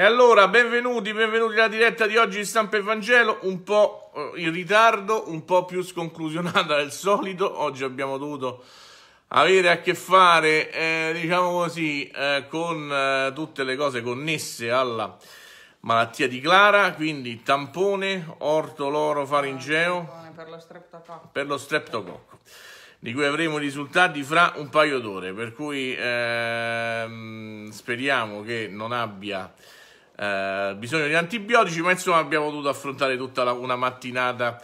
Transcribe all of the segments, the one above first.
E allora, benvenuti, benvenuti alla diretta di oggi di Stampa e Vangelo, un po' eh, in ritardo, un po' più sconclusionata del solito, oggi abbiamo dovuto avere a che fare, eh, diciamo così, eh, con eh, tutte le cose connesse alla malattia di Clara, quindi tampone, orto, loro, faringeo, ah, per lo streptococco. Per lo streptococco di cui avremo i risultati fra un paio d'ore, per cui ehm, speriamo che non abbia eh, bisogno di antibiotici, ma insomma abbiamo dovuto affrontare tutta la, una mattinata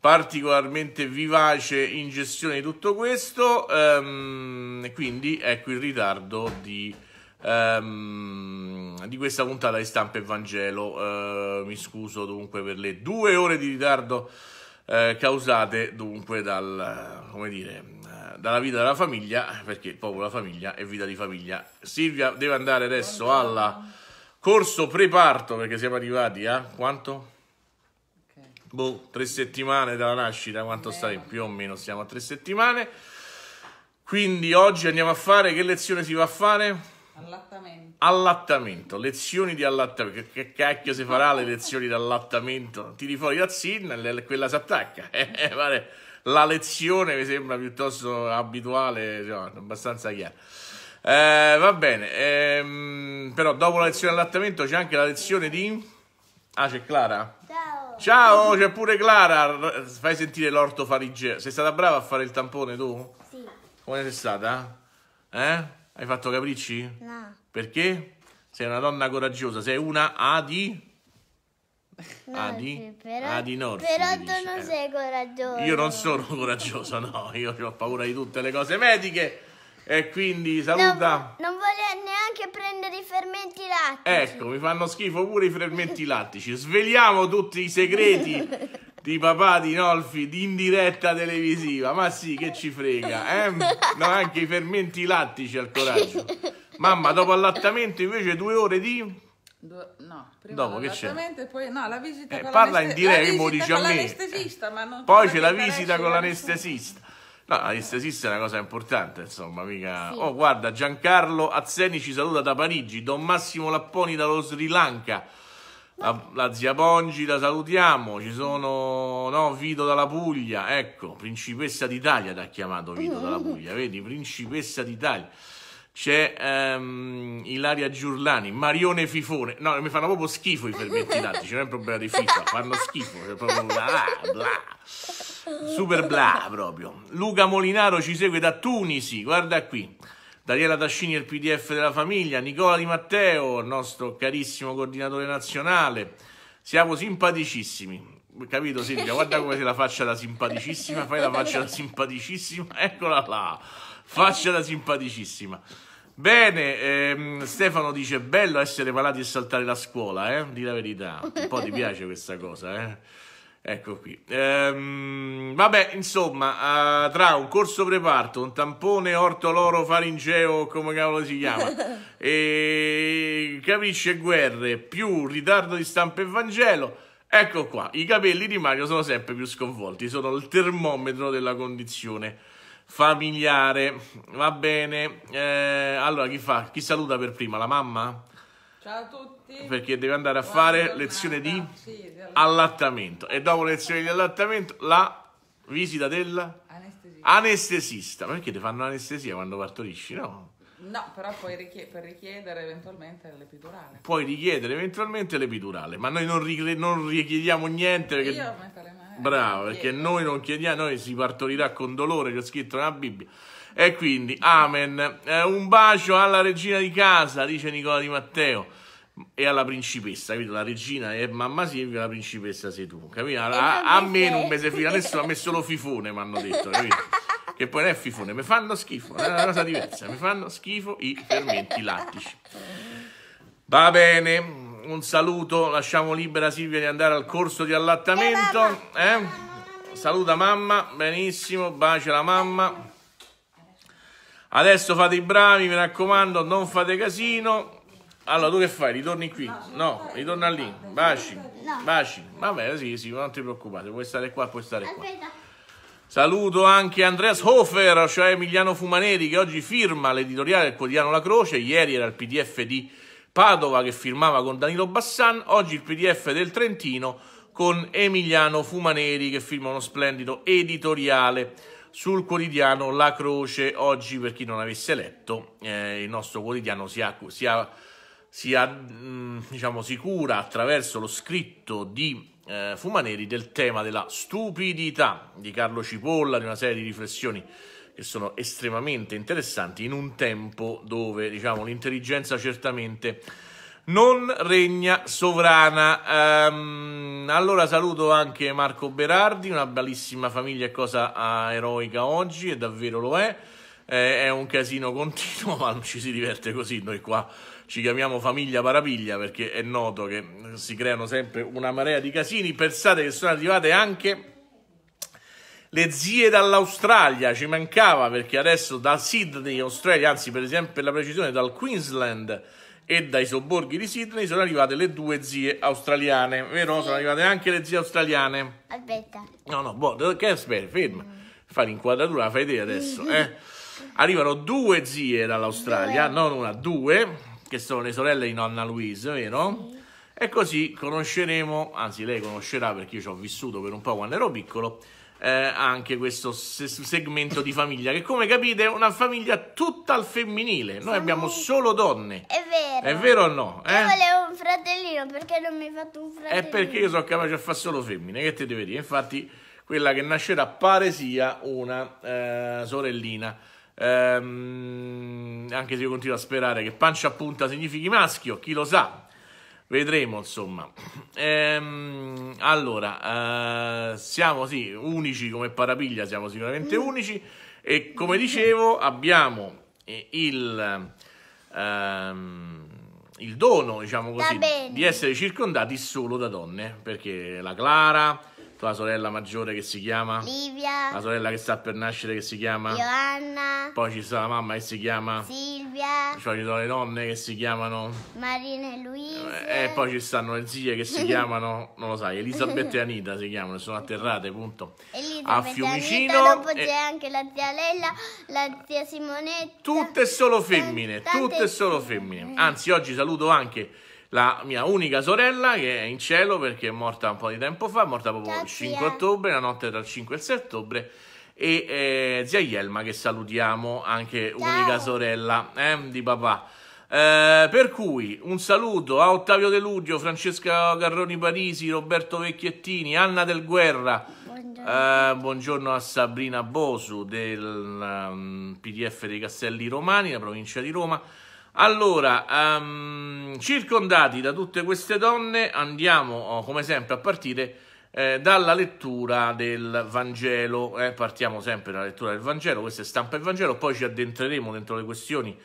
particolarmente vivace in gestione di tutto questo, ehm, e quindi ecco il ritardo di, ehm, di questa puntata di stampa e Vangelo, eh, mi scuso dunque per le due ore di ritardo eh, causate dunque dal, come dire, dalla vita della famiglia, perché proprio la famiglia è vita di famiglia. Silvia deve andare adesso alla corso preparto perché siamo arrivati a eh? quanto? Okay. Boh, tre settimane dalla nascita, quanto okay. stai? Più o meno siamo a tre settimane. Quindi oggi andiamo a fare, che lezione si va a fare? Allattamento. Allattamento, lezioni di allattamento. Che, cacchio si farà le lezioni di allattamento? Tiri fuori la zin e quella si attacca. Eh, la lezione mi sembra piuttosto abituale, cioè, abbastanza chiara. Eh, va bene, ehm, però dopo la lezione all'attamento c'è anche la lezione di... Ah, c'è Clara. Ciao. Ciao, c'è pure Clara. Fai sentire l'orto farigea. Sei stata brava a fare il tampone tu? Sì. Come sei stata? Eh? Hai fatto capricci? No. Perché? Sei una donna coraggiosa, sei una A di... No, Adi? Però, Adi North, però tu dice. non eh. sei coraggioso. Io non sono coraggioso, no, io ho paura di tutte le cose mediche. E quindi saluta. Non, non vuole neanche prendere i fermenti lattici. Ecco, mi fanno schifo pure i fermenti lattici. Sveliamo tutti i segreti di papà di Nolfi in diretta televisiva. Ma sì, che ci frega, eh? No, anche i fermenti lattici al coraggio. Mamma, dopo allattamento invece due ore di... Do, no, prima Dopo Poi, no, la visita eh, con parla in diretta, che dice a me. Poi c'è la visita con l'anestesista No, l'anestesista è una cosa importante, insomma, mica... Sì. Oh, guarda, Giancarlo Azzeni ci saluta da Parigi, Don Massimo Lapponi dallo Sri Lanka, la, la zia Pongi la salutiamo, ci sono no, Vito dalla Puglia, ecco, principessa d'Italia ti ha chiamato Vito mm-hmm. dalla Puglia, vedi, principessa d'Italia. C'è um, Ilaria Giurlani, Marione Fifone. No, mi fanno proprio schifo i fermenti lattici, cioè, non è un problema di FIFA, fanno schifo, è cioè, proprio bla bla. Super bla proprio. Luca Molinaro ci segue da Tunisi, guarda qui. Daniela Tascini è il PDF della famiglia, Nicola Di Matteo, il nostro carissimo coordinatore nazionale. Siamo simpaticissimi. Capito Silvia? Guarda come se la faccia da simpaticissima, fai la faccia da simpaticissima, eccola là, faccia da simpaticissima. Bene, ehm, Stefano dice bello essere malati e saltare la scuola, eh? Di la verità, un po' ti piace questa cosa, eh? Ecco qui. Ehm, vabbè, insomma, uh, tra un corso preparto, un tampone ortoloro faringeo, come cavolo si chiama, e capisce guerre, più ritardo di stampa e Vangelo, ecco qua, i capelli di Mario sono sempre più sconvolti, sono il termometro della condizione familiare. Va bene. Eh, allora, chi fa? Chi saluta per prima? La mamma? Ciao a tutti perché deve andare a fare lezione di allattamento e dopo lezione di allattamento la visita della anestesista. Ma perché ti fanno anestesia quando partorisci, no? No, però puoi richied- per richiedere eventualmente l'epidurale. Puoi richiedere eventualmente l'epidurale, ma noi non, ri- non richiediamo niente. Perché... Io metto le mani. Bravo, perché noi non chiediamo, noi si partorirà con dolore, che ho scritto nella Bibbia. E quindi, amen. Eh, un bacio alla regina di casa, dice Nicola Di Matteo e alla principessa, capito? La regina è mamma Silvia, la principessa sei tu, capito? A, a me non mi si fila nessuno, a me solo fifone mi hanno detto, capito? Che poi non è fifone, mi fanno schifo, è una cosa diversa, mi fanno schifo i fermenti lattici. Va bene, un saluto, lasciamo libera Silvia di andare al corso di allattamento, eh? Saluta mamma, benissimo, bacia la mamma. Adesso fate i bravi, mi raccomando, non fate casino allora, tu che fai? Ritorni qui? No, ritorna lì. Baci, baci. Vabbè, sì, sì, non ti preoccupare. Puoi stare qua, puoi stare qua. Saluto anche Andreas Hofer, cioè Emiliano Fumaneri, che oggi firma l'editoriale del quotidiano La Croce. Ieri era il PDF di Padova che firmava con Danilo Bassan. Oggi il PDF del Trentino con Emiliano Fumaneri che firma uno splendido editoriale sul quotidiano La Croce. Oggi, per chi non avesse letto, eh, il nostro quotidiano si ha, si ha sia mm, diciamo, sicura attraverso lo scritto di eh, Fumaneri del tema della stupidità di Carlo Cipolla, di una serie di riflessioni che sono estremamente interessanti in un tempo dove diciamo, l'intelligenza certamente non regna sovrana. Um, allora saluto anche Marco Berardi, una bellissima famiglia e cosa ah, eroica oggi, e davvero lo è. Eh, è un casino continuo, ma non ci si diverte così noi qua ci chiamiamo famiglia Parapiglia perché è noto che si creano sempre una marea di casini. Pensate che sono arrivate anche le zie dall'Australia, ci mancava perché adesso da Sydney, Australia, anzi per esempio per la precisione dal Queensland e dai sobborghi di Sydney sono arrivate le due zie australiane, vero? Sì. Sono arrivate anche le zie australiane. Aspetta. No, no, boh, che aspetta, ferma. Mm. Fai l'inquadratura, fai te adesso, eh? Arrivano due zie dall'Australia, non una, due che sono le sorelle di nonna Louise, vero? Sì. E così conosceremo, anzi lei conoscerà perché io ci ho vissuto per un po' quando ero piccolo, eh, anche questo se- segmento di famiglia che come capite è una famiglia tutta al femminile, noi abbiamo solo donne. È vero. È vero o no? Eh? Io volevo un fratellino perché non mi hai fatto un fratellino. È perché io sono capace a fare solo femmine, che te devi dire? Infatti quella che nascerà pare sia una eh, sorellina. Ehm, anche se io continuo a sperare che pancia a punta significhi maschio, chi lo sa. Vedremo, insomma. Ehm, allora, eh, siamo sì, unici come parapiglia, siamo sicuramente mm. unici. E come dicevo, abbiamo eh, il, ehm, il dono, diciamo così, di essere circondati solo da donne, perché la Clara tua sorella maggiore che si chiama? Livia. La sorella che sta per nascere che si chiama? Ioanna. Poi ci sta la mamma che si chiama? Silvia. Poi ci sono le nonne che si chiamano? Marina e Luisa. Eh, e poi ci stanno le zie che si chiamano, non lo sai, Elisabetta e Anita si chiamano, sono atterrate, punto. Elisabetta a Fiumicino. Anita, dopo e... c'è anche la zia Lella, la zia Simonetta. Tutte solo femmine, tante... Eh. tutte solo femmine. Anzi, oggi saluto anche la mia unica sorella che è in cielo perché è morta un po' di tempo fa, è morta proprio il 5 ottobre, la notte tra il 5 e il 6 ottobre, e eh, zia Ielma che salutiamo, anche Ciao. unica sorella eh, di papà. Eh, per cui un saluto a Ottavio De Luglio, Francesca Garroni Parisi, Roberto Vecchiettini, Anna Del Guerra, buongiorno, eh, buongiorno a Sabrina Bosu del um, ehm, PDF dei Castelli Romani, la provincia di Roma. Allora, um, circondati da tutte queste donne, andiamo oh, come sempre a partire eh, dalla lettura del Vangelo. Eh, partiamo sempre dalla lettura del Vangelo, questa è stampa del Vangelo, poi ci addentreremo dentro le questioni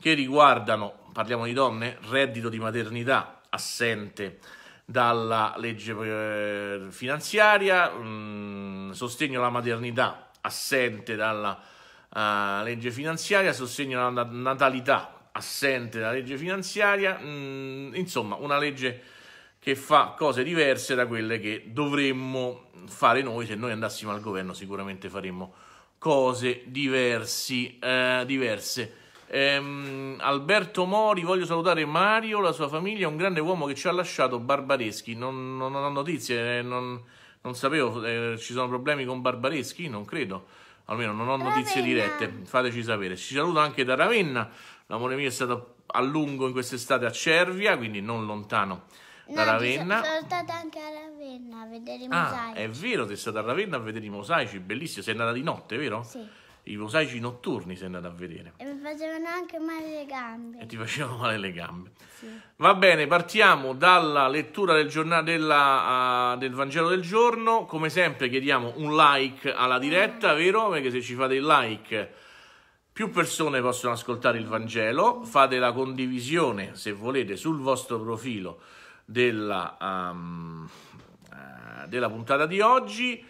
che riguardano, parliamo di donne, reddito di maternità assente dalla legge eh, finanziaria, mh, mm, sostegno alla maternità assente dalla uh, legge finanziaria, sostegno alla natalità assente la legge finanziaria, mh, mm, insomma una legge che fa cose diverse da quelle che dovremmo fare noi, se noi andassimo al governo sicuramente faremmo cose diversi, eh, diverse. Ehm, Alberto Mori, voglio salutare Mario, la sua famiglia, un grande uomo che ci ha lasciato, Barbareschi, non, non, non ho notizie, eh, non, non sapevo, eh, ci sono problemi con Barbareschi, non credo, almeno non ho notizie Ravenna. dirette, fateci sapere. Ci saluto anche da Ravenna, L'amore mio è stato a lungo in quest'estate a Cervia, quindi non lontano da no, Ravenna. Sono stata anche a Ravenna a vedere i ah, mosaici. Ah, è vero, sei stata a Ravenna a vedere i mosaici, bellissimo. Sei andata di notte, vero? Sì. I mosaici notturni sei andata a vedere. E mi facevano anche male le gambe. E ti facevano male le gambe. Sì. Va bene, partiamo dalla lettura del, della, uh, del Vangelo del giorno. Come sempre chiediamo un like alla diretta, mm. vero? Perché se ci fate il like più persone possono ascoltare il Vangelo, fate la condivisione, se volete, sul vostro profilo della, um, uh, della puntata di oggi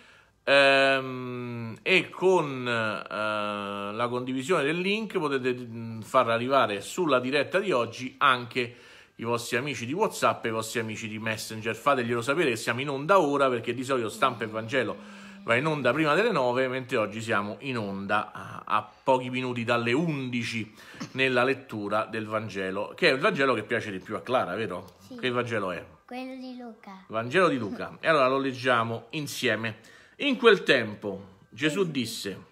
um, e con uh, la condivisione del link potete far arrivare sulla diretta di oggi anche i vostri amici di Whatsapp e i vostri amici di Messenger. Fateglielo sapere che siamo in onda ora perché di solito stampa il Vangelo va in onda prima delle 9, mentre oggi siamo in onda a pochi minuti dalle 11 nella lettura del Vangelo, che è il Vangelo che piace di più a Clara, vero? Sì. Che Vangelo è? Quello di Luca. Vangelo di Luca. E allora lo leggiamo insieme. In quel tempo Gesù disse...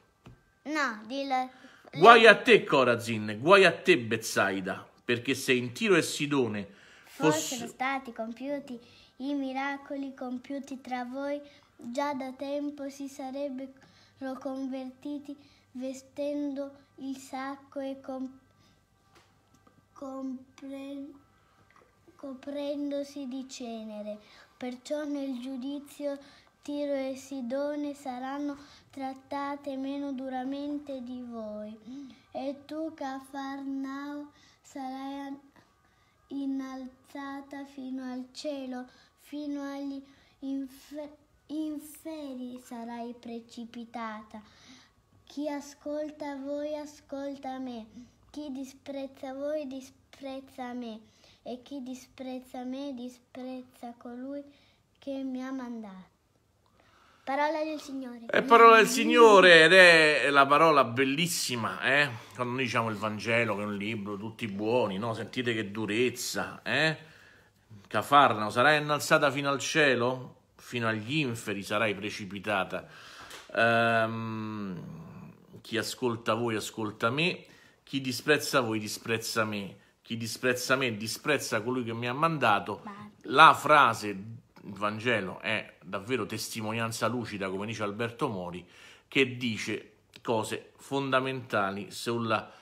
No, dillo... Guai a te Corazin, guai a te Bezzaida, perché se in Tiro e Sidone fossero stati compiuti i miracoli compiuti tra voi Già da tempo si sarebbero convertiti vestendo il sacco e com- compre- coprendosi di cenere. Perciò nel giudizio Tiro e Sidone saranno trattate meno duramente di voi. E tu, Cafarnao, sarai innalzata fino al cielo, fino agli inferni inferi sarai precipitata. Chi ascolta voi ascolta me, chi disprezza voi disprezza me e chi disprezza me disprezza colui che mi ha mandato. Parola del Signore. È parola del Signore ed è la parola bellissima, eh? Quando noi diciamo il Vangelo che è un libro, tutti buoni, no? Sentite che durezza, eh? Cafarnao sarà innalzata fino al cielo? fino agli inferi sarai precipitata. Um, chi ascolta voi ascolta me, chi disprezza voi disprezza me, chi disprezza me disprezza colui che mi ha mandato. La frase il Vangelo è davvero testimonianza lucida, come dice Alberto Mori, che dice cose fondamentali sulla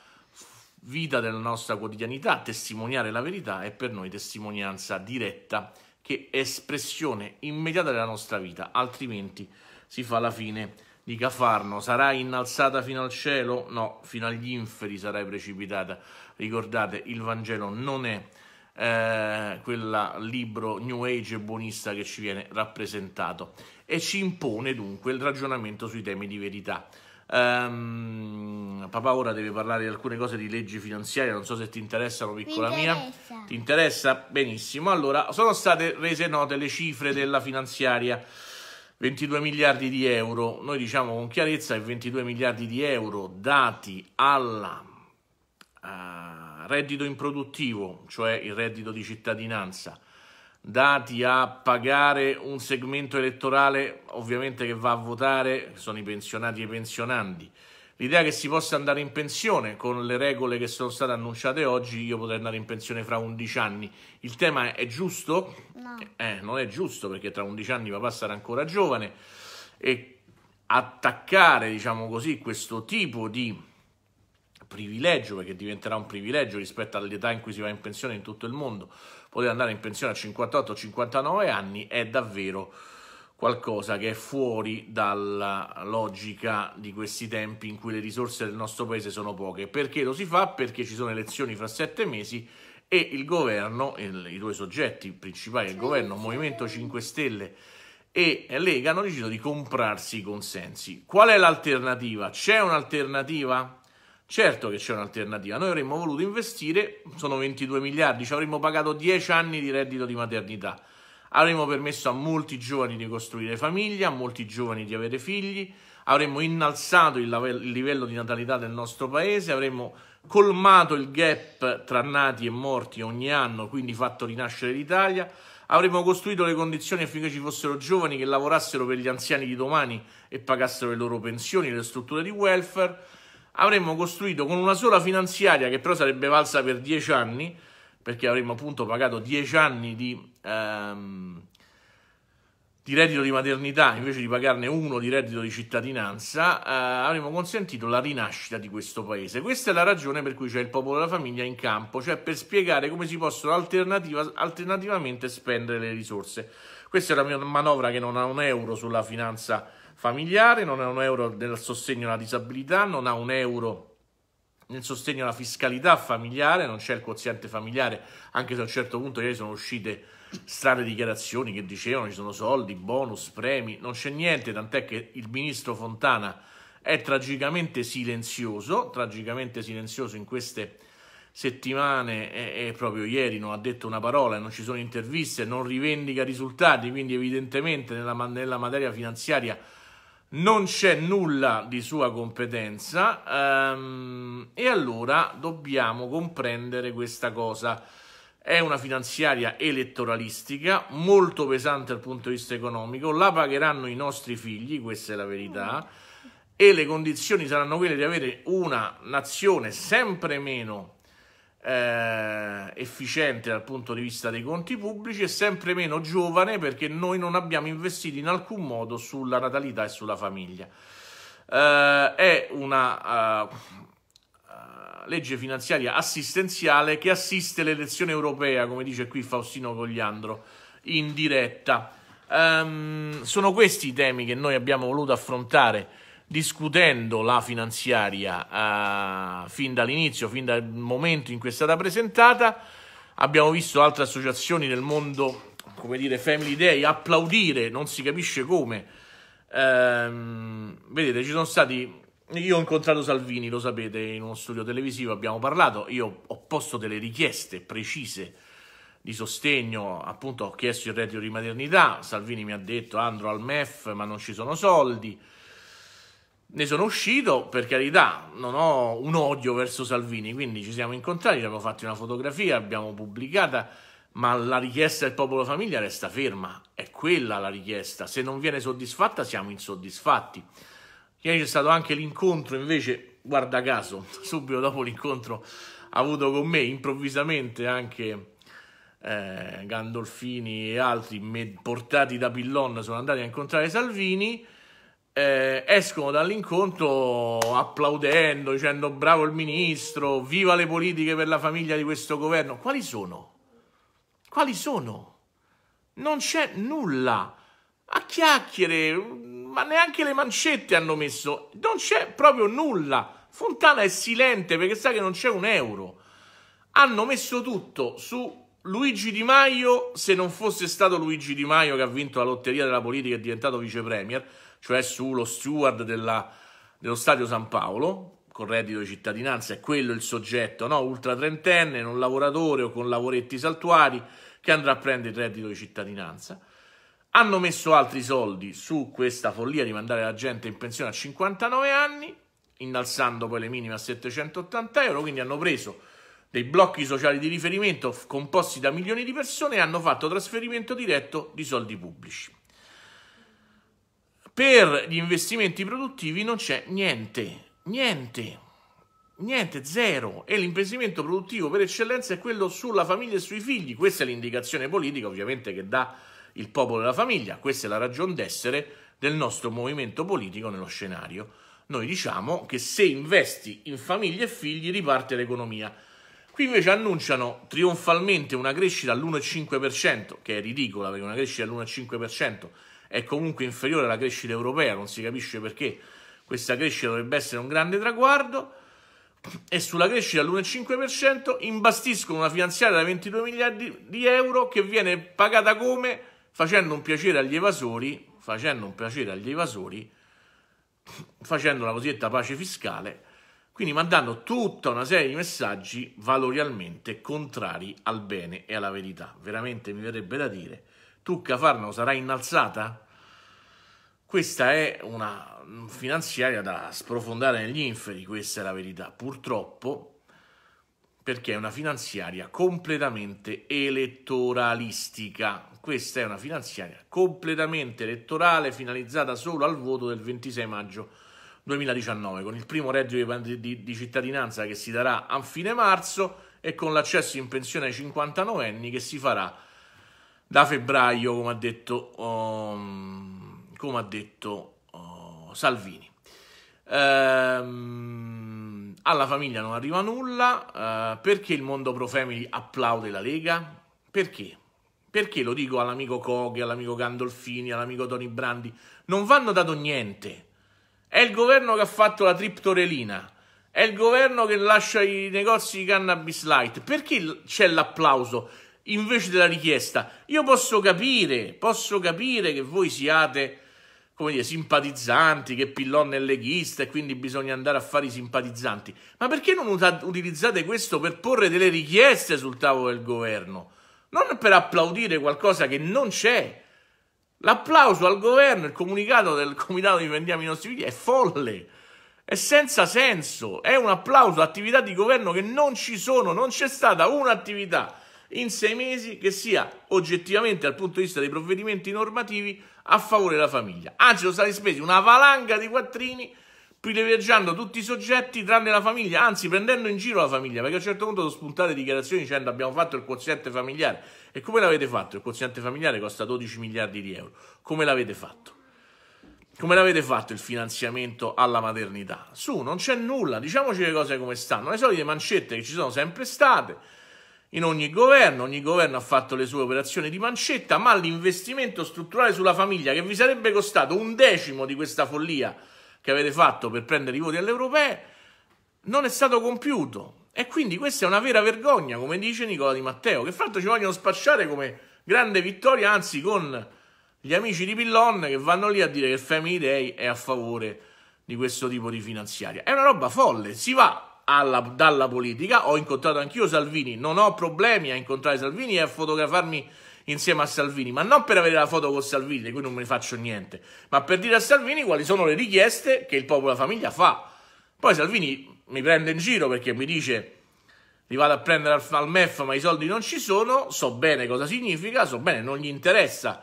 vita della nostra quotidianità, testimoniare la verità è per noi testimonianza diretta che è espressione immediata della nostra vita, altrimenti si fa la fine di Cafarno. Sarà innalzata fino al cielo? No, fino agli inferi sarai precipitata. Ricordate, il Vangelo non è eh, quel libro New Age buonista che ci viene rappresentato e ci impone dunque il ragionamento sui temi di verità. Um, papà ora deve parlare di alcune cose di leggi finanziarie, non so se ti interessano, piccola interessa. mia. Ti interessa? Benissimo. Allora, sono state rese note le cifre della finanziaria. 22 miliardi di euro, noi diciamo con chiarezza che 22 miliardi di euro dati al uh, eh, reddito improduttivo, cioè il reddito di cittadinanza, dati a pagare un segmento elettorale ovviamente che va a votare, sono i pensionati e i pensionandi. L'idea che si possa andare in pensione con le regole che sono state annunciate oggi, io potrei andare in pensione fra 11 anni. Il tema è giusto? No. Eh, non è giusto perché tra 11 anni papà sarà ancora giovane e attaccare, diciamo così, questo tipo di privilegio, perché diventerà un privilegio rispetto all'età in cui si va in pensione in tutto il mondo, poter andare in pensione a 58-59 anni è davvero qualcosa che è fuori dalla logica di questi tempi in cui le risorse del nostro paese sono poche. Perché lo si fa? Perché ci sono elezioni fra sette mesi e il governo, il, i due soggetti principali del governo, Movimento 5 Stelle e Lega, hanno deciso di comprarsi i consensi. Qual è l'alternativa? C'è un'alternativa? Certo che c'è un'alternativa, noi avremmo voluto investire, sono 22 miliardi, ci avremmo pagato 10 anni di reddito di maternità, avremmo permesso a molti giovani di costruire famiglia, a molti giovani di avere figli, avremmo innalzato il, il livello di natalità del nostro paese, avremmo colmato il gap tra nati e morti ogni anno, quindi fatto rinascere l'Italia, avremmo costruito le condizioni affinché ci fossero giovani che lavorassero per gli anziani di domani e pagassero le loro pensioni, le strutture di welfare, avremmo costruito con una sola finanziaria che però sarebbe valsa per dieci anni, perché avremmo appunto pagato dieci anni di, ehm, di, reddito di maternità invece di pagarne uno di reddito di cittadinanza, eh, avremmo consentito la rinascita di questo paese. Questa è la ragione per cui c'è il popolo della famiglia in campo, cioè per spiegare come si possono alternativa, alternativamente spendere le risorse. Questa è una manovra che non ha un euro sulla finanza pubblica familiare, non ha un euro nel sostegno alla disabilità, non ha un euro nel sostegno alla fiscalità familiare, non c'è il quoziente familiare, anche se a un certo punto ieri sono uscite strane dichiarazioni che dicevano ci sono soldi, bonus, premi, non c'è niente, tant'è che il ministro Fontana è tragicamente silenzioso, tragicamente silenzioso in queste settimane e, e proprio ieri non ha detto una parola, non ci sono interviste, non rivendica risultati, quindi evidentemente nella, nella materia finanziaria non c'è nulla di sua competenza ehm, e allora dobbiamo comprendere questa cosa. È una finanziaria elettoralistica, molto pesante dal punto di vista economico, la pagheranno i nostri figli, questa è la verità, e le condizioni saranno quelle di avere una nazione sempre meno eh, efficiente dal punto di vista dei conti pubblici e sempre meno giovane perché noi non abbiamo investito in alcun modo sulla natalità e sulla famiglia. Eh, è una eh, legge finanziaria assistenziale che assiste l'elezione europea, come dice qui Faustino Cogliandro, in diretta. Ehm, sono questi i temi che noi abbiamo voluto affrontare discutendo la finanziaria eh, fin dall'inizio, fin dal momento in cui è stata presentata. Abbiamo visto altre associazioni del mondo, come dire, Family Day, applaudire, non si capisce come. Ehm, vedete, ci sono stati... Io ho incontrato Salvini, lo sapete, in uno studio televisivo abbiamo parlato, io ho posto delle richieste precise di sostegno, appunto ho chiesto il reddito di maternità, Salvini mi ha detto andrò al MEF ma non ci sono soldi, ne sono uscito, per carità, non ho un odio verso Salvini, quindi ci siamo incontrati, abbiamo fatto una fotografia, abbiamo pubblicata, ma la richiesta del popolo famiglia resta ferma, è quella la richiesta, se non viene soddisfatta siamo insoddisfatti. Ieri c'è stato anche l'incontro, invece, guarda caso, subito dopo l'incontro avuto con me, improvvisamente anche... Eh, Gandolfini e altri portati da Pillon sono andati a incontrare Salvini eh, escono dall'incontro applaudendo, dicendo bravo il ministro, viva le politiche per la famiglia di questo governo. Quali sono? Quali sono? Non c'è nulla. A chiacchiere, ma neanche le mancette hanno messo. Non c'è proprio nulla. Fontana è silente perché sa che non c'è un euro. Hanno messo tutto su Luigi Di Maio, se non fosse stato Luigi Di Maio che ha vinto la lotteria della politica e è diventato vice premier cioè sullo steward della, dello Stadio San Paolo, con reddito di cittadinanza, è quello il soggetto, no? ultra trentenne, non lavoratore o con lavoretti saltuari, che andrà a prendere il reddito di cittadinanza. Hanno messo altri soldi su questa follia di mandare la gente in pensione a 59 anni, innalzando poi le minime a 780 euro, quindi hanno preso dei blocchi sociali di riferimento composti da milioni di persone e hanno fatto trasferimento diretto di soldi pubblici. Per gli investimenti produttivi non c'è niente, niente, niente, zero. E l'investimento produttivo per eccellenza è quello sulla famiglia e sui figli. Questa è l'indicazione politica, ovviamente, che dà il popolo e la famiglia. Questa è la ragion d'essere del nostro movimento politico nello scenario. Noi diciamo che se investi in famiglie e figli riparte l'economia. Qui invece annunciano trionfalmente una crescita all'1,5%, che è ridicola perché una crescita all'1,5% è comunque inferiore alla crescita europea, non si capisce perché questa crescita dovrebbe essere un grande traguardo, e sulla crescita all'1,5% imbastiscono una finanziaria da 22 miliardi di euro che viene pagata come facendo un piacere agli evasori, facendo un piacere agli evasori, facendo la cosiddetta pace fiscale, quindi mandando tutta una serie di messaggi valorialmente contrari al bene e alla verità. Veramente mi verrebbe da dire tu Cafarno sarà innalzata? Questa è una finanziaria da sprofondare negli inferi, questa è la verità, purtroppo, perché è una finanziaria completamente elettoralistica. Questa è una finanziaria completamente elettorale, finalizzata solo al voto del 26 maggio 2019, con il primo reddito di, cittadinanza che si darà a fine marzo e con l'accesso in pensione ai 59 anni che si farà da febbraio, come ha detto, um, come ha detto uh, Salvini. Ehm, alla famiglia non arriva nulla. Uh, perché il mondo pro family applaude la Lega? Perché? Perché lo dico all'amico Coghi, all'amico Gandolfini, all'amico Tony Brandi, non vanno dato niente. È il governo che ha fatto la triptorelina. È il governo che lascia i negozi di cannabis light. Perché c'è l'applauso? invece della richiesta. Io posso capire, posso capire che voi siate, come dire, simpatizzanti, che Pillon è leghista e quindi bisogna andare a fare i simpatizzanti, ma perché non utilizzate questo per porre delle richieste sul tavolo del governo? Non per applaudire qualcosa che non c'è. L'applauso al governo, il comunicato del comitato di Difendiamo i nostri figli è folle, è senza senso, è un applauso a attività di governo che non ci sono, non c'è stata un'attività in sei mesi che sia oggettivamente dal punto di vista dei provvedimenti normativi a favore della famiglia. Anzi, sono stati spesi una valanga di quattrini privilegiando tutti i soggetti tranne la famiglia, anzi prendendo in giro la famiglia, perché a un certo punto sono spuntate dichiarazioni dicendo abbiamo fatto il quoziente familiare. E come l'avete fatto? Il quoziente familiare costa 12 miliardi di euro. Come l'avete fatto? Come l'avete fatto il finanziamento alla maternità? Su, non c'è nulla, diciamoci le cose come stanno, le solite mancette che ci sono sempre state, in ogni governo, ogni governo ha fatto le sue operazioni di mancetta, ma l'investimento strutturale sulla famiglia che vi sarebbe costato un decimo di questa follia che avete fatto per prendere i voti alle europee non è stato compiuto. E quindi questa è una vera vergogna, come dice Nicola Di Matteo, che fatto ci vogliono spacciare come grande vittoria, anzi con gli amici di Pillon che vanno lì a dire che il Family Day è a favore di questo tipo di finanziaria. È una roba folle, si va alla, dalla politica. Ho incontrato anch'io Salvini, non ho problemi a incontrare Salvini e a fotografarmi insieme a Salvini, ma non per avere la foto con Salvini, di cui non mi faccio niente, ma per dire a Salvini quali sono le richieste che il popolo e la famiglia fa. Poi Salvini mi prende in giro perché mi dice li vado a prendere al MEF ma i soldi non ci sono, so bene cosa significa, so bene non gli interessa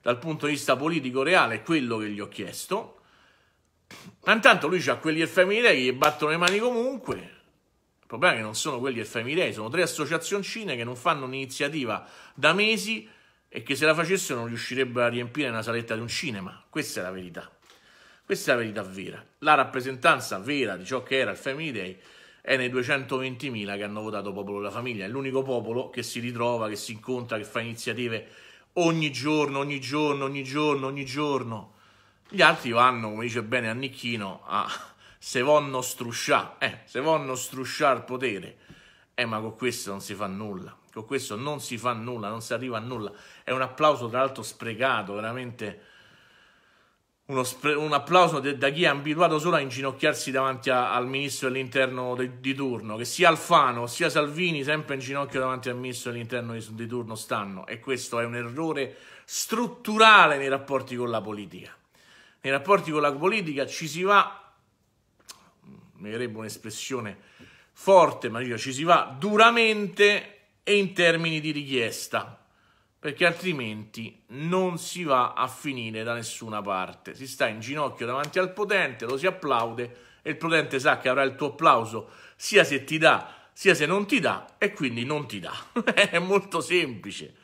dal punto di vista politico reale quello che gli ho chiesto, Intanto lui ha quelli effeminei che gli battono le mani comunque. Il problema è che non sono quelli effeminei, sono tre associazioncine che non fanno un'iniziativa da mesi e che se la facessero non riuscirebbero a riempire una saletta di un cinema. Questa è la verità. Questa è la verità vera. La rappresentanza vera di ciò che era il Family Day è nei 220.000 che hanno votato Popolo della Famiglia. È l'unico popolo che si ritrova, che si incontra, che fa iniziative ogni giorno, ogni giorno, ogni giorno, ogni giorno. Gli altri vanno, come dice bene Annicchino, a se vonno strusciare, eh, se vonno strusciare il potere. Eh, ma con questo non si fa nulla, con questo non si fa nulla, non si arriva a nulla. È un applauso tra l'altro sprecato, veramente... un applauso da chi è abituato solo a inginocchiarsi davanti a, al ministro dell'interno de di turno, che sia Alfano sia Salvini sempre in ginocchio davanti al ministro dell'interno di, di turno stanno. E questo è un errore strutturale nei rapporti con la politica nei rapporti con la politica ci si va, mm, mi verrebbe un'espressione forte, ma io ci si va duramente e in termini di richiesta, perché altrimenti non si va a finire da nessuna parte. Si sta in ginocchio davanti al potente, lo si applaude e il potente sa che avrà il tuo applauso sia se ti dà, sia se non ti dà e quindi non ti dà. È molto semplice.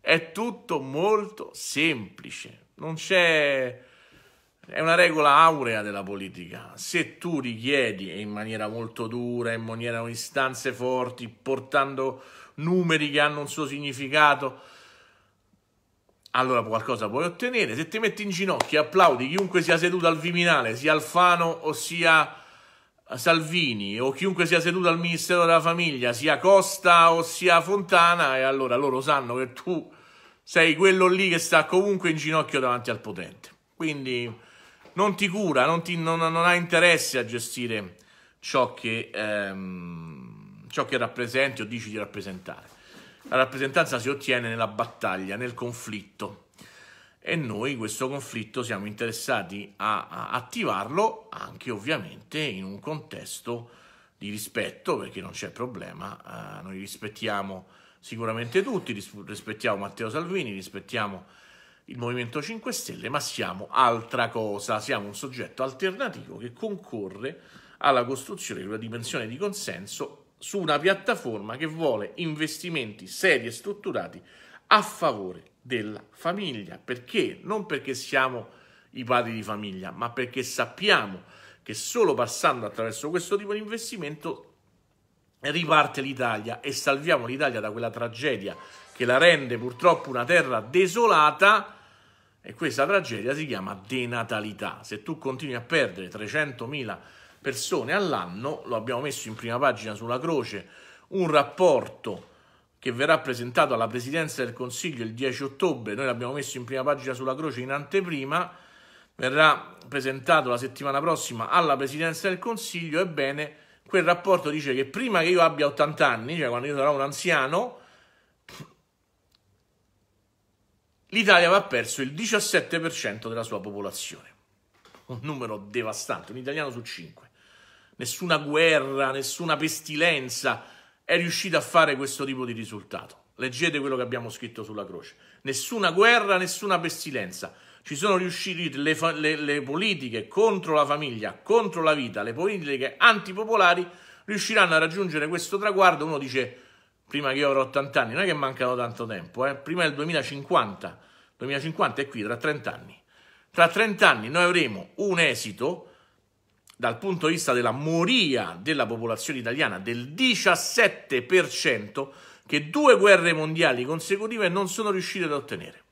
È tutto molto semplice. Non c'è è una regola aurea della politica. Se tu richiedi in maniera molto dura, in maniera con istanze forti, portando numeri che hanno un suo significato, allora qualcosa puoi ottenere. Se ti metti in ginocchio e applaudi chiunque sia seduto al Viminale, sia Alfano o sia Salvini, o chiunque sia seduto al Ministero della Famiglia, sia Costa o sia Fontana, e allora loro sanno che tu sei quello lì che sta comunque in ginocchio davanti al potente. Quindi non ti cura, non, ti, non, non ha interesse a gestire ciò che, ehm, ciò che rappresenti o dici di rappresentare. La rappresentanza si ottiene nella battaglia, nel conflitto e noi questo conflitto siamo interessati a, a, attivarlo anche ovviamente in un contesto di rispetto perché non c'è problema, eh, noi rispettiamo sicuramente tutti, rispettiamo Matteo Salvini, rispettiamo il Movimento 5 Stelle, ma siamo altra cosa, siamo un soggetto alternativo che concorre alla costruzione di una dimensione di consenso su una piattaforma che vuole investimenti seri e strutturati a favore della famiglia. Perché? Non perché siamo i padri di famiglia, ma perché sappiamo che solo passando attraverso questo tipo di investimento riparte l'Italia e salviamo l'Italia da quella tragedia che la rende purtroppo una terra desolata e questa tragedia si chiama denatalità. Se tu continui a perdere 300.000 persone all'anno, lo abbiamo messo in prima pagina sulla croce, un rapporto che verrà presentato alla Presidenza del Consiglio il 10 ottobre, noi l'abbiamo messo in prima pagina sulla croce in anteprima, verrà presentato la settimana prossima alla Presidenza del Consiglio, ebbene quel rapporto dice che prima che io abbia 80 anni, cioè quando io sarò un anziano, l'Italia aveva perso il 17% della sua popolazione. Un numero devastante, un italiano su cinque. Nessuna guerra, nessuna pestilenza è riuscita a fare questo tipo di risultato. Leggete quello che abbiamo scritto sulla croce. Nessuna guerra, nessuna pestilenza. Ci sono riuscite le, le, le politiche contro la famiglia, contro la vita, le politiche antipopolari riusciranno a raggiungere questo traguardo. Uno dice prima che io avrò 80 anni, non è che mancano tanto tempo, eh? prima del 2050, 2050 è qui, tra 30 anni. Tra 30 anni noi avremo un esito dal punto di vista della moria della popolazione italiana del 17% che due guerre mondiali consecutive non sono riuscite ad ottenere.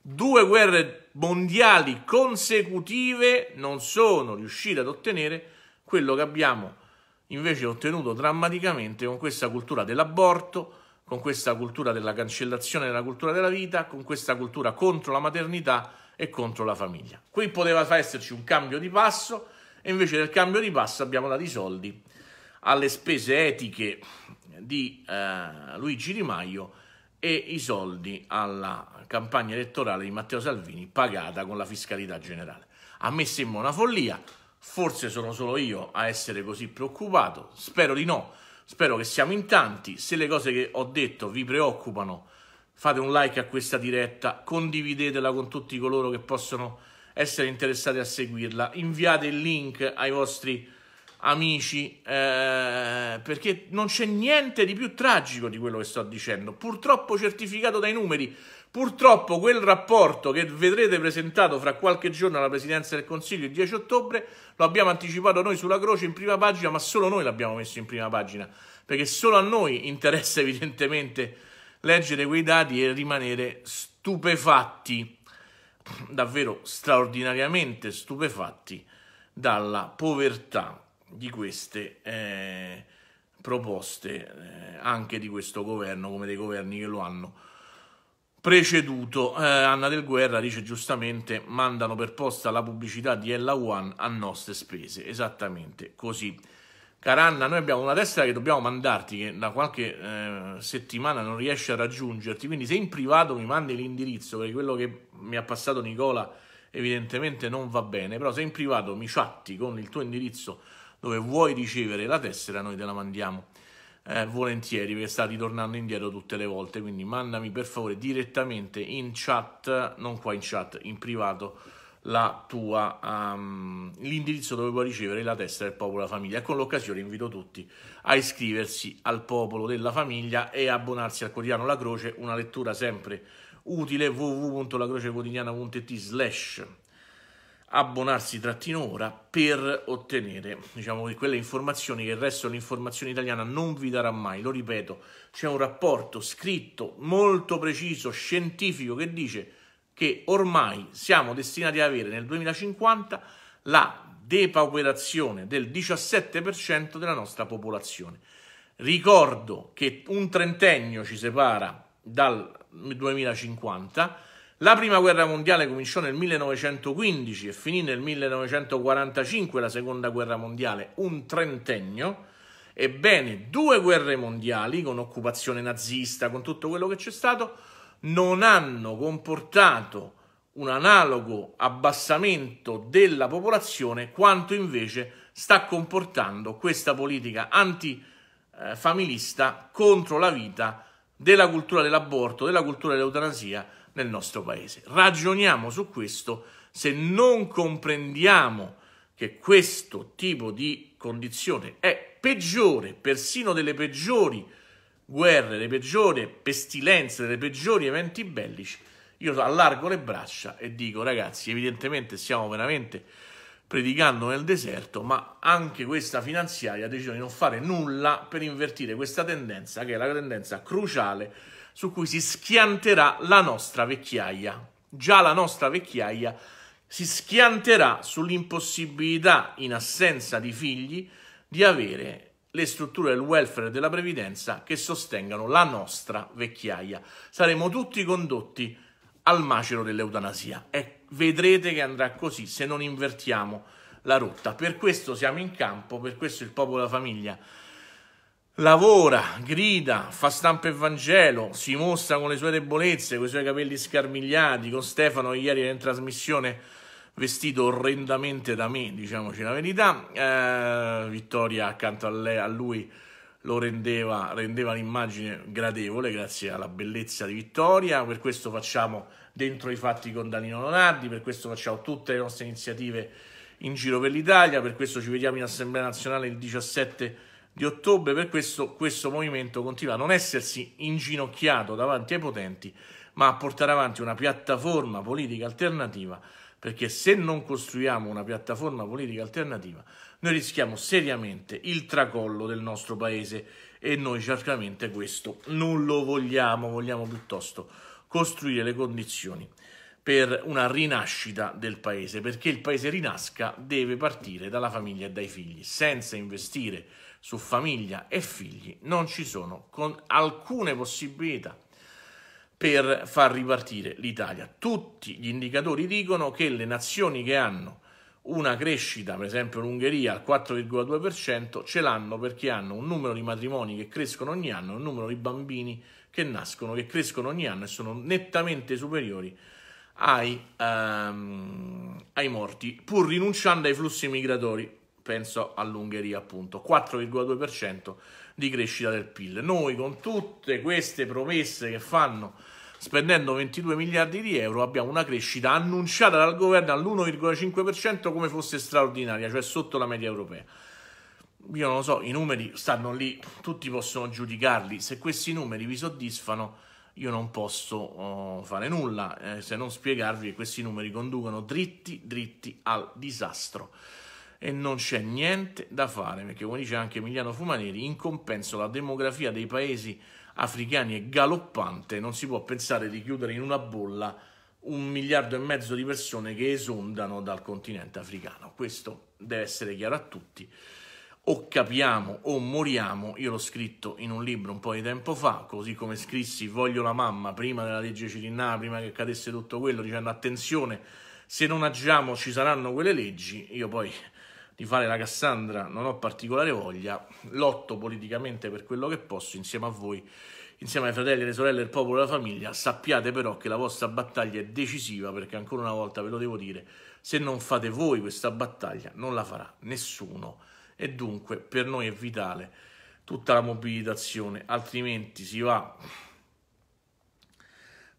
Due guerre mondiali consecutive non sono riuscite ad ottenere quello che abbiamo ottenuto invece ottenuto drammaticamente con questa cultura dell'aborto, con questa cultura della cancellazione della cultura della vita, con questa cultura contro la maternità e contro la famiglia. Qui poteva esserci un cambio di passo e invece del cambio di passo abbiamo dato i soldi alle spese etiche di eh, Luigi Di Maio e i soldi alla campagna elettorale di Matteo Salvini pagata con la fiscalità generale. A me sembra una follia, Forse sono solo io a essere così preoccupato, spero di no. Spero che siamo in tanti. Se le cose che ho detto vi preoccupano, fate un like a questa diretta, condividetela con tutti coloro che possono essere interessati a seguirla, inviate il link ai vostri amici, eh, perché non c'è niente di più tragico di quello che sto dicendo, purtroppo certificato dai numeri. Purtroppo quel rapporto che vedrete presentato fra qualche giorno alla Presidenza del Consiglio il 10 ottobre lo abbiamo anticipato noi sulla croce in prima pagina, ma solo noi l'abbiamo messo in prima pagina, perché solo a noi interessa evidentemente leggere quei dati e rimanere stupefatti, davvero straordinariamente stupefatti dalla povertà di queste eh, proposte eh, anche di questo governo come dei governi che lo hanno preceduto. Eh, Anna del Guerra dice giustamente mandano per posta la pubblicità di Ella One a nostre spese, esattamente così. Cara Anna, noi abbiamo una destra che dobbiamo mandarti che da qualche eh, settimana non riesce a raggiungerti, quindi se in privato mi mandi l'indirizzo, perché quello che mi ha passato Nicola evidentemente non va bene, però se in privato mi chatti con il tuo indirizzo dove vuoi ricevere la tessera, noi te la mandiamo eh, volentieri perché sta ritornando indietro tutte le volte. Quindi mandami per favore direttamente in chat, non qua in chat, in privato. Tua, um, l'indirizzo dove puoi ricevere la tessera del popolo della famiglia. E con l'occasione invito tutti a iscriversi al popolo della famiglia e abbonarsi al quotidiano La Croce, una lettura sempre utile www.lacrocequotidiana.it slash abbonarsi-ora trattino per ottenere diciamo quelle informazioni che il resto dell'informazione italiana non vi darà mai. Lo ripeto, c'è un rapporto scritto molto preciso, scientifico, che dice che ormai siamo destinati ad avere nel 2050 la depauperazione del 17% della nostra popolazione. Ricordo che un trentennio ci separa dal 2050 la prima guerra mondiale cominciò nel 1915 e finì nel 1945 la seconda guerra mondiale, un trentennio. Ebbene, due guerre mondiali con occupazione nazista, con tutto quello che c'è stato, non hanno comportato un analogo abbassamento della popolazione quanto invece sta comportando questa politica antifamilista contro la vita della cultura dell'aborto, della cultura dell'eutanasia nel nostro paese. Ragioniamo su questo, se non comprendiamo che questo tipo di condizione è peggiore, persino delle peggiori guerre, delle peggiori pestilenze, dei peggiori eventi bellici, io allargo le braccia e dico ragazzi, evidentemente stiamo veramente predicando nel deserto, ma anche questa finanziaria ha deciso di non fare nulla per invertire questa tendenza, che è la tendenza cruciale su cui si schianterà la nostra vecchiaia. Già la nostra vecchiaia si schianterà sull'impossibilità, in assenza di figli, di avere le strutture del welfare e della previdenza che sostengano la nostra vecchiaia. Saremo tutti condotti al macero dell'eutanasia e vedrete che andrà così se non invertiamo la rotta. Per questo siamo in campo, per questo il popolo e la famiglia lavora, grida, fa stampa e Vangelo, si mostra con le sue debolezze, con i suoi capelli scarmigliati, con Stefano ieri in trasmissione vestito orrendamente da me, diciamoci la verità, eh, Vittoria accanto a, lei, a, lui lo rendeva, rendeva l'immagine gradevole grazie alla bellezza di Vittoria, per questo facciamo dentro i fatti con Danilo Lonardi, per questo facciamo tutte le nostre iniziative in giro per l'Italia, per questo ci vediamo in Assemblea Nazionale il 17 di ottobre, per questo questo movimento continua a non essersi inginocchiato davanti ai potenti, ma a portare avanti una piattaforma politica alternativa, perché se non costruiamo una piattaforma politica alternativa, noi rischiamo seriamente il tracollo del nostro paese e noi certamente questo non lo vogliamo, vogliamo piuttosto costruire le condizioni per una rinascita del paese, perché il paese rinasca deve partire dalla famiglia e dai figli, senza investire su famiglia e figli, non ci sono con alcune possibilità per far ripartire l'Italia. Tutti gli indicatori dicono che le nazioni che hanno una crescita, per esempio l'Ungheria al 4,2%, ce l'hanno perché hanno un numero di matrimoni che crescono ogni anno, un numero di bambini che nascono, che crescono ogni anno e sono nettamente superiori ai, um, ai morti, pur rinunciando ai flussi migratori penso all'Ungheria appunto, 4,2% di crescita del PIL. Noi con tutte queste promesse che fanno spendendo 22 miliardi di euro abbiamo una crescita annunciata dal governo all'1,5% come fosse straordinaria, cioè sotto la media europea. Io non lo so, i numeri stanno lì, tutti possono giudicarli, se questi numeri vi soddisfano io non posso uh, fare nulla eh, se non spiegarvi che questi numeri conducono dritti dritti al disastro e non c'è niente da fare, perché come dice anche Emiliano Fumaneri, in compenso la demografia dei paesi africani è galoppante, non si può pensare di chiudere in una bolla un miliardo e mezzo di persone che esondano dal continente africano. Questo deve essere chiaro a tutti. O capiamo o moriamo, io l'ho scritto in un libro un po' di tempo fa, così come scrissi Voglio la mamma prima della legge Cirinna, prima che cadesse tutto quello, dicendo attenzione, se non agiamo ci saranno quelle leggi, io poi di fare la Cassandra non ho particolare voglia, lotto politicamente per quello che posso insieme a voi, insieme ai fratelli, alle sorelle, al popolo e alla famiglia, sappiate però che la vostra battaglia è decisiva perché ancora una volta ve lo devo dire, se non fate voi questa battaglia non la farà nessuno e dunque per noi è vitale tutta la mobilitazione, altrimenti si va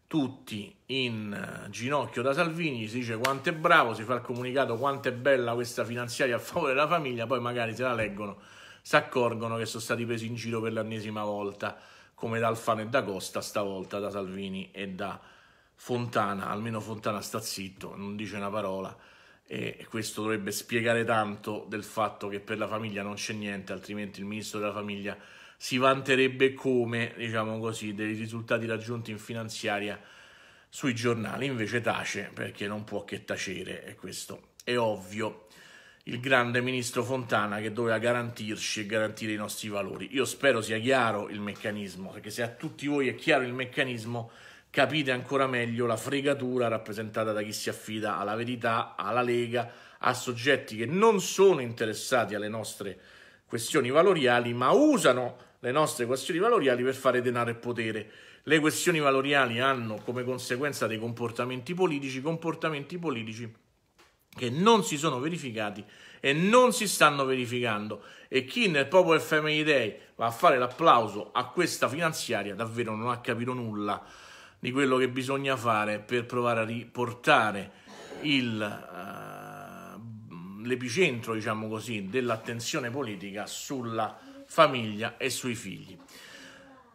tutti in eh, ginocchio da Salvini, si dice quanto è bravo, si fa il comunicato quanto è bella questa finanziaria a favore della famiglia, poi magari se la leggono si accorgono che sono stati presi in giro per l'ennesima volta, come da Alfano e da Costa, stavolta da Salvini e da Fontana, almeno Fontana sta zitto, non dice una parola e questo dovrebbe spiegare tanto del fatto che per la famiglia non c'è niente, altrimenti il ministro della famiglia si vanterebbe come, diciamo così, dei risultati raggiunti in finanziaria sui giornali, invece tace perché non può che tacere e questo è ovvio. Il grande ministro Fontana che doveva garantirci e garantire i nostri valori. Io spero sia chiaro il meccanismo, perché se a tutti voi è chiaro il meccanismo capite ancora meglio la fregatura rappresentata da chi si affida alla verità, alla Lega, a soggetti che non sono interessati alle nostre questioni valoriali, ma usano le nostre questioni valoriali per fare denaro e potere. Le questioni valoriali hanno come conseguenza dei comportamenti politici, comportamenti politici che non si sono verificati e non si stanno verificando e chi nel popolo FMI Day va a fare l'applauso a questa finanziaria davvero non ha capito nulla di quello che bisogna fare per provare a riportare eh, l'epicentro, uh, diciamo dell'attenzione politica sulla famiglia e sui figli.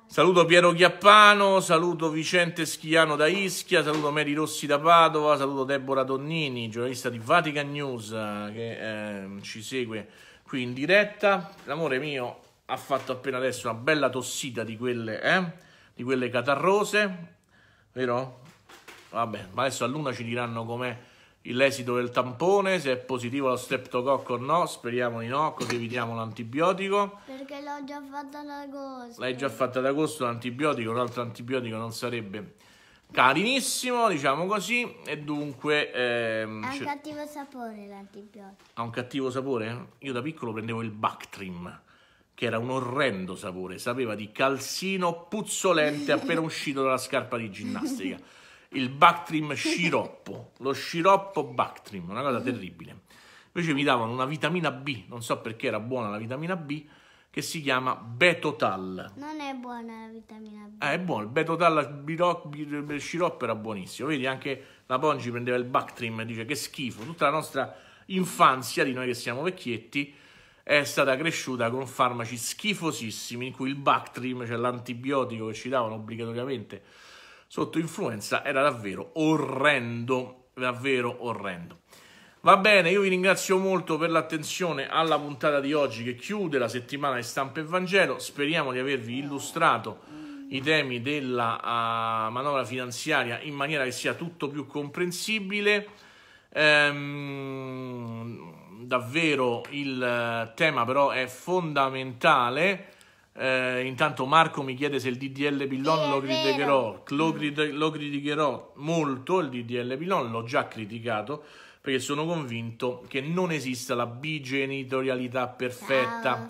Saluto Piero Chiappano, saluto Vicente Schiano da Ischia, saluto Mary Rossi da Padova, saluto Deborah Donnini, giornalista di Vatican News eh, che eh, ci segue qui in diretta. L'amore mio ha fatto appena adesso una bella tossita di quelle, eh, di quelle catarrose, vero? Vabbè, ma adesso a Luna ci diranno com'è l'esito del tampone, se è positivo lo streptococco o no, speriamo di no, così evitiamo l'antibiotico già fatta ad agosto. L'hai già fatta ad agosto, l'antibiotico, altro antibiotico non sarebbe carinissimo, diciamo così, e dunque... Ehm, ha un cattivo sapore l'antibiotico. Ha un cattivo sapore? Io da piccolo prendevo il Bactrim, che era un orrendo sapore, sapeva di calzino puzzolente appena uscito dalla scarpa di ginnastica. Il Bactrim sciroppo, lo sciroppo Bactrim, una cosa terribile. Invece mi davano una vitamina B, non so perché era buona la vitamina B, che si chiama Betotal. Non è buona la vitamina B. Ah, è buono, il Betotal il sciroppo era buonissimo. Vedi, anche la Pongi prendeva il Bactrim e dice che schifo. Tutta la nostra infanzia, di noi che siamo vecchietti, è stata cresciuta con farmaci schifosissimi in cui il Bactrim, cioè l'antibiotico che ci davano obbligatoriamente sotto influenza, era davvero orrendo, davvero orrendo. Va bene, io vi ringrazio molto per l'attenzione alla puntata di oggi che chiude la settimana di stampa e Vangelo. Speriamo di avervi illustrato i temi della uh, manovra finanziaria in maniera che sia tutto più comprensibile. Ehm, davvero il eh, tema però è fondamentale. Eh, intanto Marco mi chiede se il DDL Pillon lo criticherò. Lo, crit- lo criticherò molto il DDL Pillon, l'ho già criticato perché sono convinto che non esista la bigenitorialità perfetta. Ah.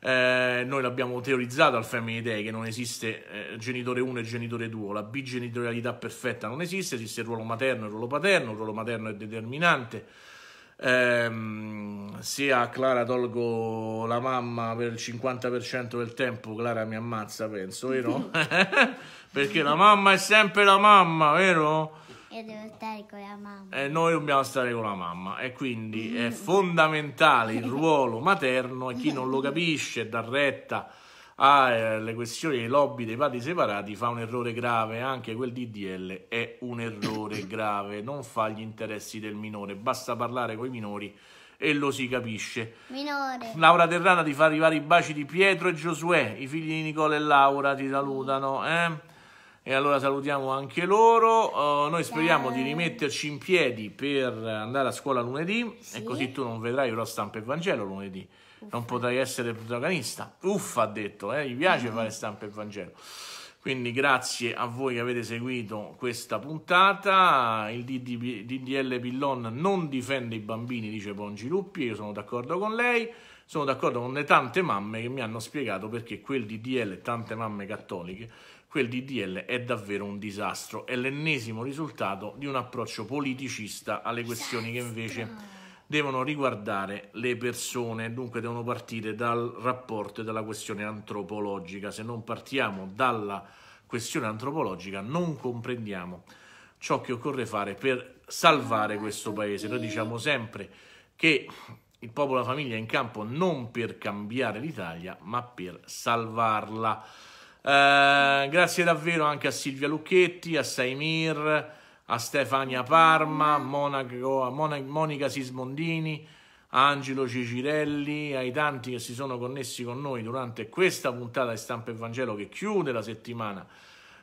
Eh, noi l'abbiamo teorizzato al Family Day che non esiste eh, genitore 1 e genitore 2, la bigenitorialità perfetta non esiste, esiste il ruolo materno e il ruolo paterno, il ruolo materno è determinante. Eh, se a Clara tolgo la mamma per il 50% del tempo, Clara mi ammazza, penso, vero? Perché la mamma è sempre la mamma, vero? Io devo stare con la mamma. E eh, noi dobbiamo stare con la mamma e quindi è fondamentale il ruolo materno e chi non lo capisce e dà retta alle questioni dei lobby dei padri separati fa un errore grave, anche quel DDL è un errore grave, non fa gli interessi del minore, basta parlare con i minori e lo si capisce. Minore. Laura Terrana ti fa arrivare i baci di Pietro e Giosuè, i figli di Nicola e Laura ti salutano, eh? e allora salutiamo anche loro. Uh, noi speriamo Dai. di rimetterci in piedi per andare a scuola lunedì sì. e così tu non vedrai Eurostamp e Vangelo lunedì. Uffa. Non potrai essere protagonista. Uffa, ha detto, eh? gli piace mm. fare stampa e Vangelo. Quindi grazie a voi che avete seguito questa puntata. Il DDL Pillon non difende i bambini, dice Pongi Luppi, io sono d'accordo con lei sono d'accordo con le tante mamme che mi hanno spiegato perché quel DDL, tante mamme cattoliche, quel DDL è davvero un disastro, è l'ennesimo risultato di un approccio politicista alle questioni che invece devono riguardare le persone, dunque devono partire dal rapporto e dalla questione antropologica. Se non partiamo dalla questione antropologica non comprendiamo ciò che occorre fare per salvare ah, questo paese. Noi diciamo sempre che il popolo e la famiglia è in campo non per cambiare l'Italia, ma per salvarla. Eh, grazie davvero anche a Silvia Lucchetti, a Saimir, a Stefania Parma, Monaco, a Monica Sismondini, a Angelo Cicirelli, ai tanti che si sono connessi con noi durante questa puntata di Stampa e Vangelo che chiude la settimana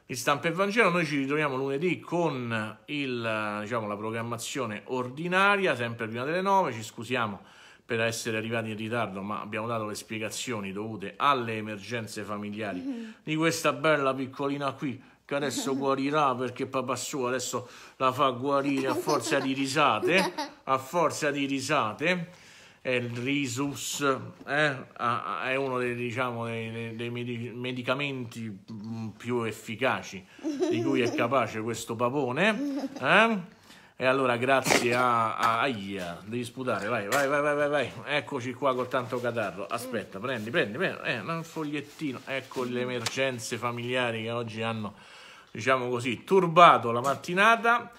di Stampa e Vangelo. Noi ci ritroviamo lunedì con il, diciamo, la programmazione ordinaria, sempre prima delle 9. Ci scusiamo per essere arrivati in ritardo, ma abbiamo dato le spiegazioni dovute alle emergenze familiari mm-hmm. di questa bella piccolina qui che adesso guarirà perché papà suo adesso la fa guarire a forza di risate, a forza di risate. È il risus eh, è uno dei, diciamo, dei, dei medicamenti mm, più efficaci di cui è capace questo papone. Eh? E allora grazie a, a Aia, devi sputare, vai, vai, vai, vai, vai, Eccoci qua col tanto catarro. Aspetta, prendi, prendi, prendi. Eh, un fogliettino. Ecco le emergenze familiari che oggi hanno, diciamo così, turbato la mattinata.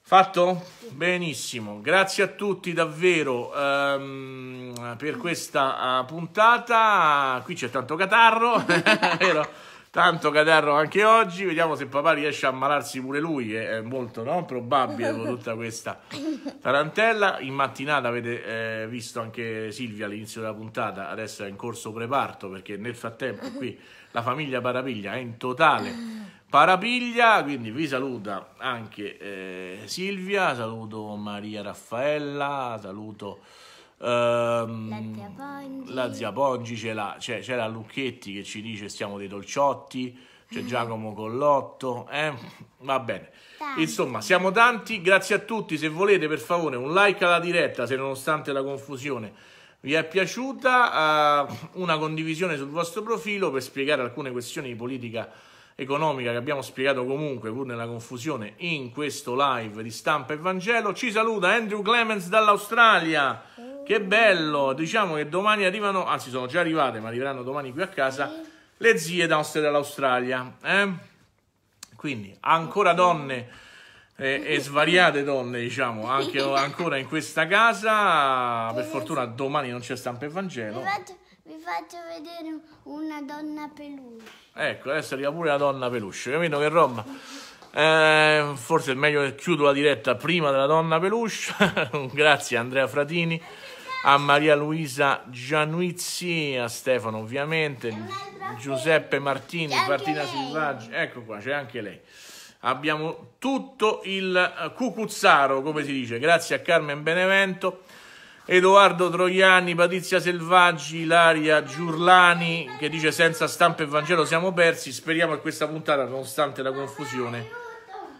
Fatto? Benissimo, grazie a tutti davvero ehm, per questa eh, puntata. Qui c'è tanto catarro, vero? Tanto Caterro anche oggi, vediamo se papà riesce a ammalarsi pure lui, è molto no? probabile con tutta questa tarantella. In mattinata avete eh, visto anche Silvia all'inizio della puntata, adesso è in corso preparto perché nel frattempo mm-hmm. qui la famiglia Parapiglia è in totale parapiglia, quindi vi saluta anche eh, Silvia, saluto Maria Raffaella, saluto... Ehm, la zia Poggi c'era, cioè, c'è, la Lucchetti che ci dice siamo dei dolciotti c'è mm. Giacomo Collotto eh? va bene tanti. insomma siamo tanti grazie a tutti se volete per favore un like alla diretta se nonostante la confusione vi è piaciuta uh, una condivisione sul vostro profilo per spiegare alcune questioni di politica economica che abbiamo spiegato comunque pur nella confusione in questo live di stampa e Vangelo ci saluta Andrew Clemens dall'Australia che bello! Diciamo che domani arrivano, anzi sono già arrivate, ma arriveranno domani qui a casa, le zie nostre dell'Australia Eh? Quindi ancora donne eh, e svariate donne, diciamo, anche, ancora in questa casa. Per fortuna domani non c'è stampa e Vangelo. Vi faccio vedere una donna peluche. Ecco, adesso arriva pure la donna peluche, capito che roba? Eh, forse è meglio che chiudo la diretta prima della donna peluche. Grazie Andrea Fratini a Maria Luisa Gianuizzi, a Stefano ovviamente, Giuseppe Martini, Martina Silvaggi, ecco qua c'è anche lei. Abbiamo tutto il eh, cucuzzaro, come si dice, grazie a Carmen Benevento, Edoardo Troiani, Patrizia Selvaggi, Ilaria Giurlani che dice senza stampa e Vangelo siamo persi, speriamo che questa puntata, nonostante la confusione,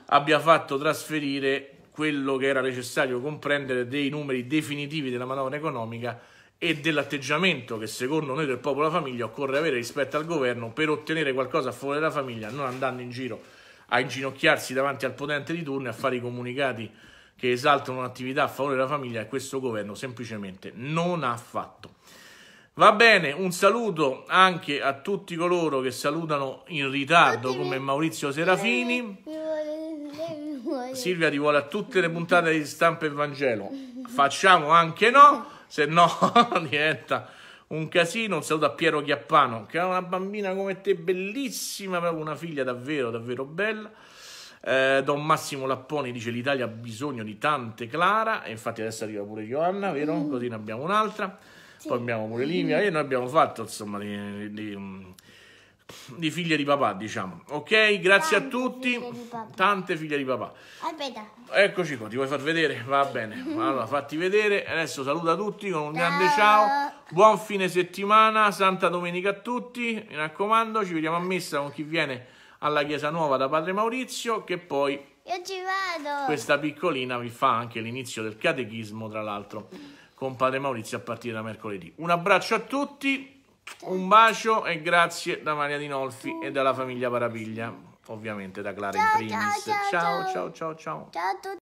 abbia fatto trasferire quello che era necessario comprendere dei numeri definitivi della manovra economica e dell'atteggiamento che secondo noi del popolo famiglia occorre avere rispetto al governo per ottenere qualcosa a favore della famiglia, non andando in giro a inginocchiarsi davanti al potente di turno e a fare i comunicati che esaltano un'attività a favore della famiglia e questo governo semplicemente non ha fatto. Va bene, un saluto anche a tutti coloro che salutano in ritardo come Maurizio Serafini. Silvia ti vuole a tutte le puntate di stampa e Vangelo. Facciamo anche no, se no diventa un casino. Un saluto a Piero Chiappano, che ha una bambina come te, bellissima, proprio una figlia davvero, davvero bella. Eh, Don Massimo Lapponi dice l'Italia ha bisogno di tante Clara, e infatti adesso arriva pure Giovanna, vero? Mm. Così ne abbiamo un'altra. Sì. Poi abbiamo pure Livia mm. e noi abbiamo fatto insomma di, di, mm, di figlie di papà, diciamo. Ok, grazie Tante a tutti. Figlie Tante figlie di papà. Aspetta. Eccoci qua, ti vuoi far vedere? Va bene. Allora, fatti vedere. Adesso saluta tutti con un ciao. grande ciao. Buon fine settimana, Santa Domenica a tutti. Mi raccomando, ci vediamo a messa con chi viene alla Chiesa Nuova da Padre Maurizio, che poi... Io ci vado! Questa piccolina vi fa anche l'inizio del catechismo, tra l'altro, con Padre Maurizio a partire da mercoledì. Un abbraccio a tutti un bacio e grazie da Maria Dinolfi e dalla famiglia Parapiglia, ovviamente da Clara in primis. Ciao ciao ciao ciao. ciao